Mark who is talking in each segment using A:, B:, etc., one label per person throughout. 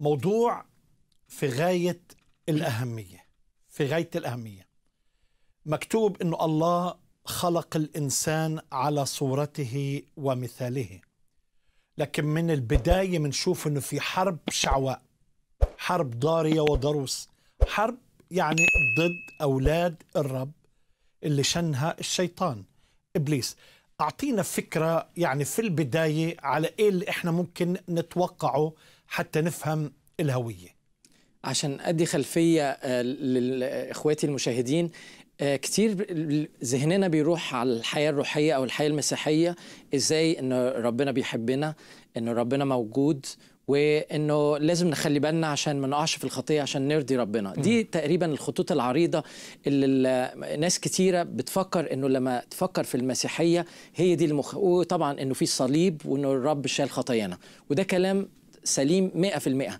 A: موضوع في غاية الأهمية في غاية الأهمية مكتوب أنه الله خلق الإنسان على صورته ومثاله لكن من البداية بنشوف أنه في حرب شعواء حرب ضارية وضروس حرب يعني ضد أولاد الرب اللي شنها الشيطان إبليس أعطينا فكرة يعني في البداية على إيه اللي إحنا ممكن نتوقعه حتى
B: نفهم الهوية عشان أدي خلفية آه، لإخواتي المشاهدين آه، كتير ذهننا بيروح على الحياة الروحية أو الحياة المسيحية إزاي إن ربنا بيحبنا إن ربنا موجود وانه لازم نخلي بالنا عشان ما نقعش في الخطيه عشان نرضي ربنا دي تقريبا الخطوط العريضه اللي ناس كتيره بتفكر انه لما تفكر في المسيحيه هي دي المخ وطبعا انه في صليب وانه الرب شال خطايانا وده كلام سليم 100%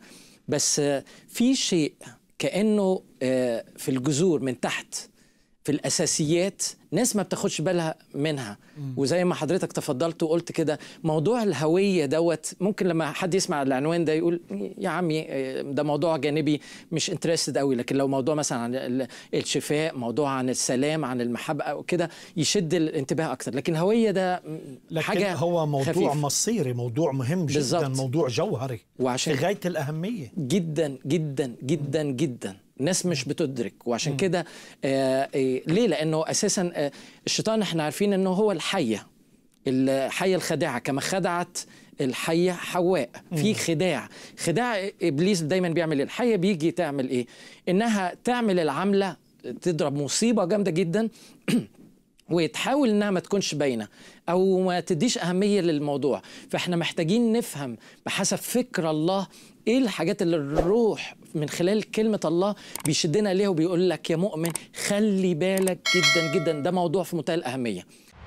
B: بس في شيء كانه آه، في الجذور من تحت في الاساسيات ناس ما بتاخدش بالها منها وزي ما حضرتك تفضلت وقلت كده موضوع الهويه دوت ممكن لما حد يسمع العنوان ده يقول يا عمي آه، ده موضوع جانبي مش انترستد قوي لكن لو موضوع مثلا عن الشفاء موضوع عن السلام عن المحبه او كده يشد الانتباه اكتر لكن الهويه ده حاجه لكن هو موضوع خفيف. مصيري موضوع مهم جدا بالزبط. موضوع جوهري وعشان في غايه الاهميه جدا جدا جدا جدا ناس مش بتدرك وعشان كده آه، آه، ليه لانه اساسا آه، الشيطان احنا عارفين انه هو الحيه الحيه الخادعه كما خدعت الحيه حواء في خداع خداع ابليس دايما بيعمل إيه؟ الحيه بيجي تعمل ايه انها تعمل العمله تضرب مصيبه جامده جدا وتحاول انها ما تكونش باينه او ما تديش اهميه للموضوع فاحنا محتاجين نفهم بحسب فكر الله ايه الحاجات اللي الروح من خلال كلمة الله بيشدنا ليه وبيقول لك يا مؤمن خلي بالك جدا جدا ده موضوع في منتهى الأهمية